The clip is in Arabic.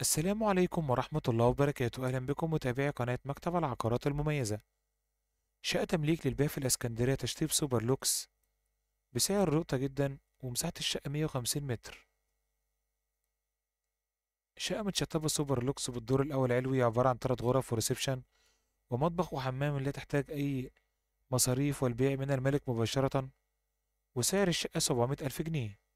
السلام عليكم ورحمة الله وبركاته أهلا بكم متابعي قناة مكتب العقارات المميزة شقة تمليك للبيع في الإسكندرية تشطيب سوبر لوكس بسعر رقطة جدا ومساحة الشقة 150 متر شقة متشطبة سوبر لوكس بالدور الأول علوي عبارة عن تلات غرف وريسبشن ومطبخ وحمام لا تحتاج أي مصاريف والبيع من الملك مباشرة وسعر الشقة 700 ألف جنيه